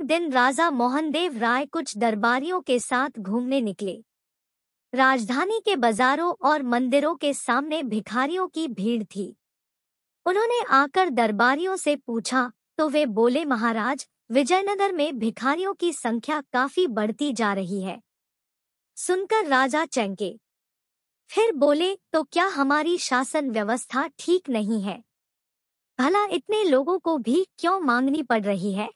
एक दिन राजा मोहनदेव राय कुछ दरबारियों के साथ घूमने निकले राजधानी के बाजारों और मंदिरों के सामने भिखारियों की भीड़ थी उन्होंने आकर दरबारियों से पूछा तो वे बोले महाराज विजयनगर में भिखारियों की संख्या काफी बढ़ती जा रही है सुनकर राजा चैंके फिर बोले तो क्या हमारी शासन व्यवस्था ठीक नहीं है भला इतने लोगों को भी क्यों मांगनी पड़ रही है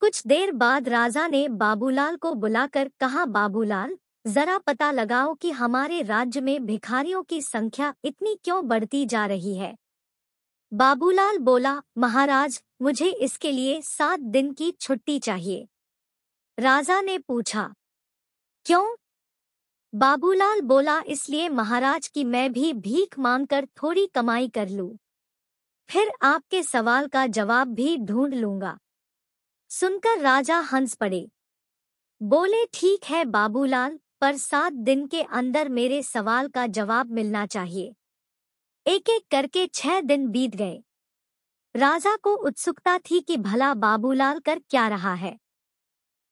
कुछ देर बाद राजा ने बाबूलाल को बुलाकर कहा बाबूलाल जरा पता लगाओ कि हमारे राज्य में भिखारियों की संख्या इतनी क्यों बढ़ती जा रही है बाबूलाल बोला महाराज मुझे इसके लिए सात दिन की छुट्टी चाहिए राजा ने पूछा क्यों बाबूलाल बोला इसलिए महाराज कि मैं भी भीख मांगकर थोड़ी कमाई कर लूं। फिर आपके सवाल का जवाब भी ढूंढ लूंगा सुनकर राजा हंस पड़े बोले ठीक है बाबूलाल पर सात दिन के अंदर मेरे सवाल का जवाब मिलना चाहिए एक एक करके छह दिन बीत गए राजा को उत्सुकता थी कि भला बाबूलाल कर क्या रहा है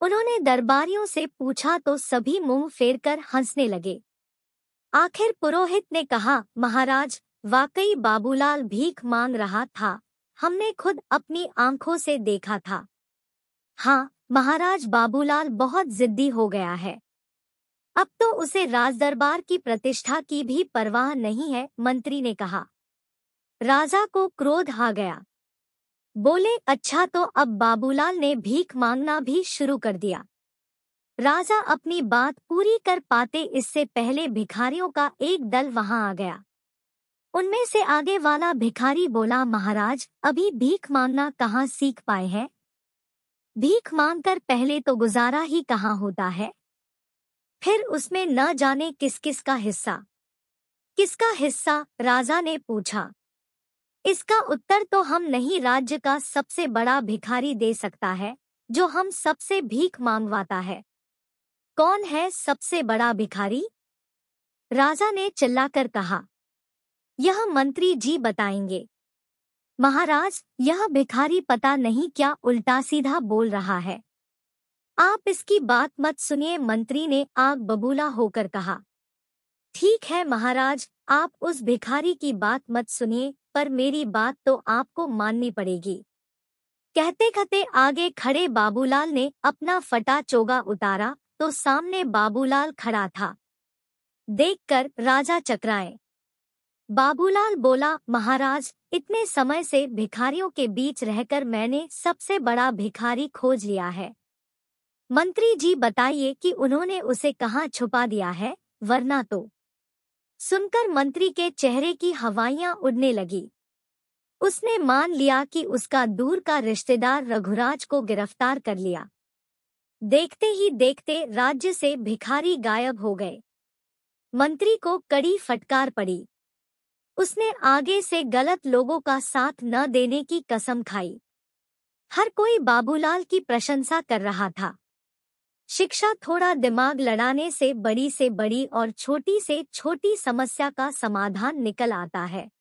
उन्होंने दरबारियों से पूछा तो सभी मुंह फेरकर हंसने लगे आखिर पुरोहित ने कहा महाराज वाकई बाबूलाल भीख मांग रहा था हमने खुद अपनी आंखों से देखा था हाँ महाराज बाबूलाल बहुत जिद्दी हो गया है अब तो उसे राजदरबार की प्रतिष्ठा की भी परवाह नहीं है मंत्री ने कहा राजा को क्रोध आ गया बोले अच्छा तो अब बाबूलाल ने भीख मांगना भी शुरू कर दिया राजा अपनी बात पूरी कर पाते इससे पहले भिखारियों का एक दल वहां आ गया उनमें से आगे वाला भिखारी बोला महाराज अभी भीख मांगना कहाँ सीख पाए हैं भीख मांगकर पहले तो गुजारा ही कहाँ होता है फिर उसमें न जाने किस किस का हिस्सा किसका हिस्सा राजा ने पूछा इसका उत्तर तो हम नहीं राज्य का सबसे बड़ा भिखारी दे सकता है जो हम सबसे भीख मांगवाता है कौन है सबसे बड़ा भिखारी राजा ने चिल्लाकर कहा यह मंत्री जी बताएंगे महाराज यह भिखारी पता नहीं क्या उल्टा सीधा बोल रहा है आप इसकी बात मत सुनिए मंत्री ने आग बबूला होकर कहा ठीक है महाराज आप उस भिखारी की बात मत सुनिए पर मेरी बात तो आपको माननी पड़ेगी कहते कहते आगे खड़े बाबूलाल ने अपना फटा चोगा उतारा तो सामने बाबूलाल खड़ा था देखकर राजा चकराए बाबूलाल बोला महाराज इतने समय से भिखारियों के बीच रहकर मैंने सबसे बड़ा भिखारी खोज लिया है मंत्री जी बताइए कि उन्होंने उसे कहाँ छुपा दिया है वरना तो सुनकर मंत्री के चेहरे की हवाइयां उड़ने लगी उसने मान लिया कि उसका दूर का रिश्तेदार रघुराज को गिरफ्तार कर लिया देखते ही देखते राज्य से भिखारी गायब हो गए मंत्री को कड़ी फटकार पड़ी उसने आगे से गलत लोगों का साथ न देने की कसम खाई हर कोई बाबूलाल की प्रशंसा कर रहा था शिक्षा थोड़ा दिमाग लड़ाने से बड़ी से बड़ी और छोटी से छोटी समस्या का समाधान निकल आता है